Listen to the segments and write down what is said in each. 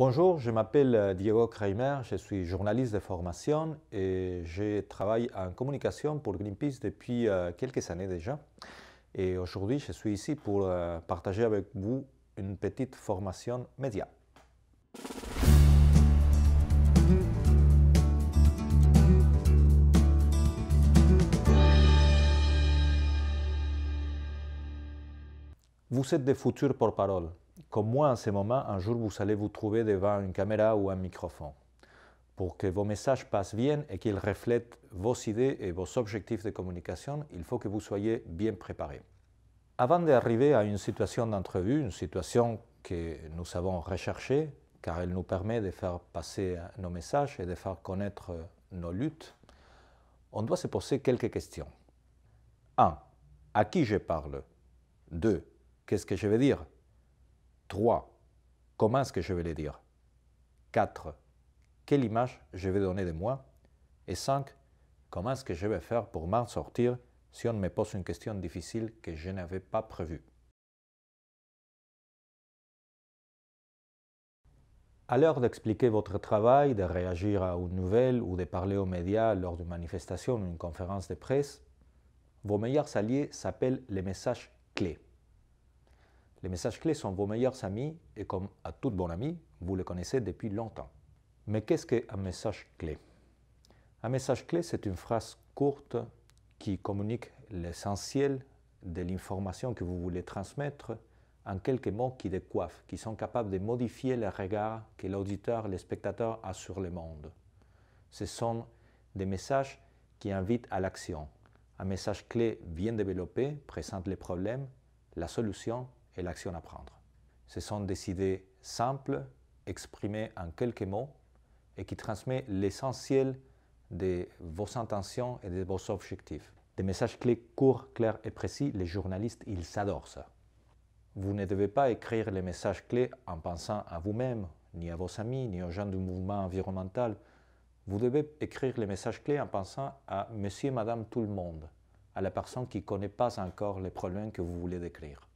Bonjour, je m'appelle euh, Diego Kramer, je suis journaliste de formation et je travaille en communication pour Greenpeace depuis euh, quelques années déjà. Et aujourd'hui, je suis ici pour euh, partager avec vous une petite formation média. Vous êtes des futurs porte-parole comme moi en ce moment, un jour vous allez vous trouver devant une caméra ou un microphone pour que vos messages passent bien et qu'ils reflètent vos idées et vos objectifs de communication, il faut que vous soyez bien préparé. Avant d'arriver à une situation d'entrevue, une situation que nous avons recherchée, car elle nous permet de faire passer nos messages et de faire connaître nos luttes, on doit se poser quelques questions. 1. À qui je parle 2. Qu'est-ce que je vais dire 3. Comment est-ce que je vais les dire 4. Quelle image je vais donner de moi Et 5. Comment est-ce que je vais faire pour m'en sortir si on me pose une question difficile que je n'avais pas prévue À l'heure d'expliquer votre travail, de réagir à une nouvelle ou de parler aux médias lors d'une manifestation ou d'une conférence de presse, vos meilleurs alliés s'appellent les messages clés. Les messages clés sont vos meilleurs amis et comme à tout bon ami, vous les connaissez depuis longtemps. Mais qu'est-ce qu'un message clé Un message clé, c'est une phrase courte qui communique l'essentiel de l'information que vous voulez transmettre en quelques mots qui décoiffent, qui sont capables de modifier le regard que l'auditeur, le spectateur a sur le monde. Ce sont des messages qui invitent à l'action. Un message clé bien développé présente les problèmes, la solution et l'action à prendre. Ce sont des idées simples, exprimées en quelques mots, et qui transmettent l'essentiel de vos intentions et de vos objectifs. Des messages clés courts, clairs et précis, les journalistes, ils adorent ça. Vous ne devez pas écrire les messages clés en pensant à vous-même, ni à vos amis, ni aux gens du mouvement environnemental. Vous devez écrire les messages clés en pensant à monsieur, madame, tout le monde, à la personne qui ne connaît pas encore les problèmes que vous voulez décrire.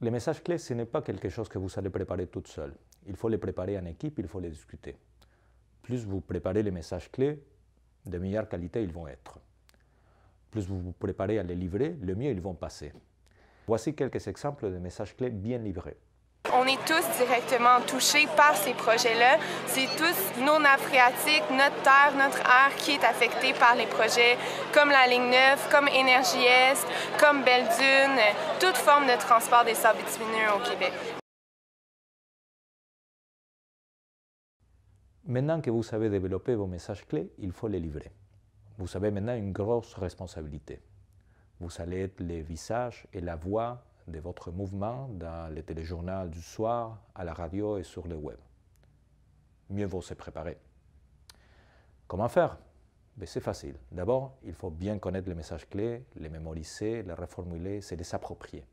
Les messages clés, ce n'est pas quelque chose que vous allez préparer toute seule. Il faut les préparer en équipe, il faut les discuter. Plus vous préparez les messages clés, de meilleure qualité ils vont être. Plus vous vous préparez à les livrer, le mieux ils vont passer. Voici quelques exemples de messages clés bien livrés. On est tous directement touchés par ces projets-là. C'est tous nos nappes phréatiques, notre terre, notre air qui est affecté par les projets comme la ligne 9, comme Énergie Est, comme Belle Dune, toute forme de transport des sables bitumineux au Québec. Maintenant que vous avez développé vos messages clés, il faut les livrer. Vous avez maintenant une grosse responsabilité. Vous allez être les visages et la voix de votre mouvement dans les téléjournal du soir, à la radio et sur le web. Mieux vaut se préparer. Comment faire ben C'est facile. D'abord, il faut bien connaître les messages clés, les mémoriser, les reformuler, c'est les s'approprier.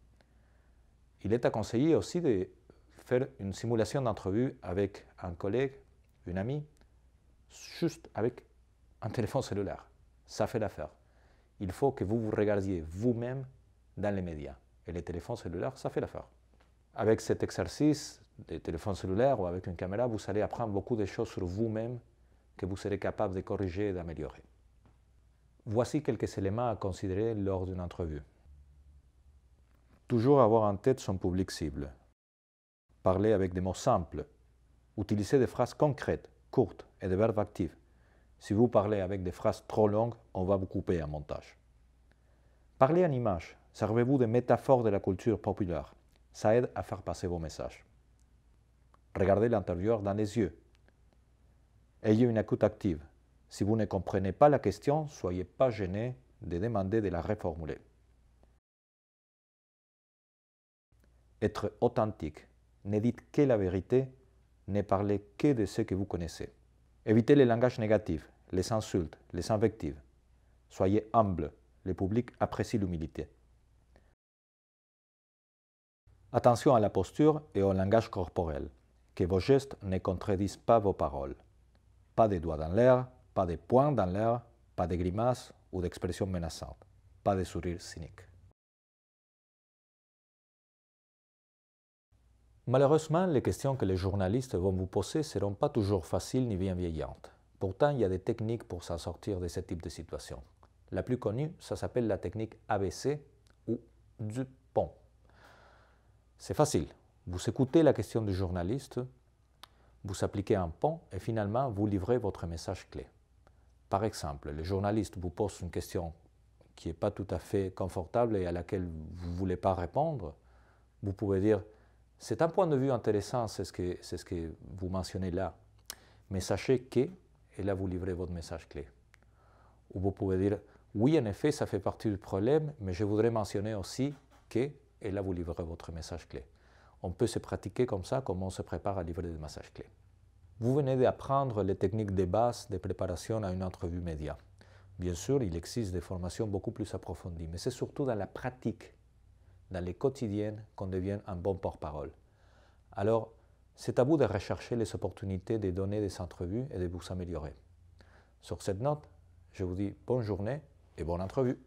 Il est à conseiller aussi de faire une simulation d'entrevue avec un collègue, une amie, juste avec un téléphone cellulaire. Ça fait l'affaire. Il faut que vous vous regardiez vous-même dans les médias. Et les téléphones cellulaires, ça fait l'affaire. Avec cet exercice des téléphones cellulaires ou avec une caméra, vous allez apprendre beaucoup de choses sur vous-même que vous serez capable de corriger et d'améliorer. Voici quelques éléments à considérer lors d'une entrevue. Toujours avoir en tête son public cible. Parler avec des mots simples. Utiliser des phrases concrètes, courtes et des verbes actifs. Si vous parlez avec des phrases trop longues, on va vous couper un montage. Parler en images, Servez-vous des métaphores de la culture populaire. Ça aide à faire passer vos messages. Regardez l'intérieur dans les yeux. Ayez une écoute active. Si vous ne comprenez pas la question, soyez pas gêné de demander de la reformuler. Être authentique. Ne dites que la vérité, ne parlez que de ce que vous connaissez. Évitez les langages négatifs, les insultes, les invectives. Soyez humble, le public apprécie l'humilité. Attention à la posture et au langage corporel, que vos gestes ne contredisent pas vos paroles. Pas de doigts dans l'air, pas de poings dans l'air, pas de grimaces ou d'expressions menaçantes, pas de sourires cyniques. Malheureusement, les questions que les journalistes vont vous poser ne seront pas toujours faciles ni bienveillantes. Pourtant, il y a des techniques pour s'en sortir de ce type de situation. La plus connue, ça s'appelle la technique ABC ou du pont. C'est facile. Vous écoutez la question du journaliste, vous appliquez un pont et finalement vous livrez votre message clé. Par exemple, le journaliste vous pose une question qui n'est pas tout à fait confortable et à laquelle vous ne voulez pas répondre. Vous pouvez dire, c'est un point de vue intéressant, c'est ce, que, ce que vous mentionnez là, mais sachez que, et là vous livrez votre message clé. Ou vous pouvez dire, oui, en effet, ça fait partie du problème, mais je voudrais mentionner aussi que, et là vous livrez votre message clé. On peut se pratiquer comme ça, comme on se prépare à livrer des messages clés. Vous venez d'apprendre les techniques de base de préparation à une entrevue média. Bien sûr, il existe des formations beaucoup plus approfondies, mais c'est surtout dans la pratique, dans les quotidiennes, qu'on devient un bon porte-parole. Alors, c'est à vous de rechercher les opportunités de donner des entrevues et de vous améliorer. Sur cette note, je vous dis bonne journée et bonne entrevue.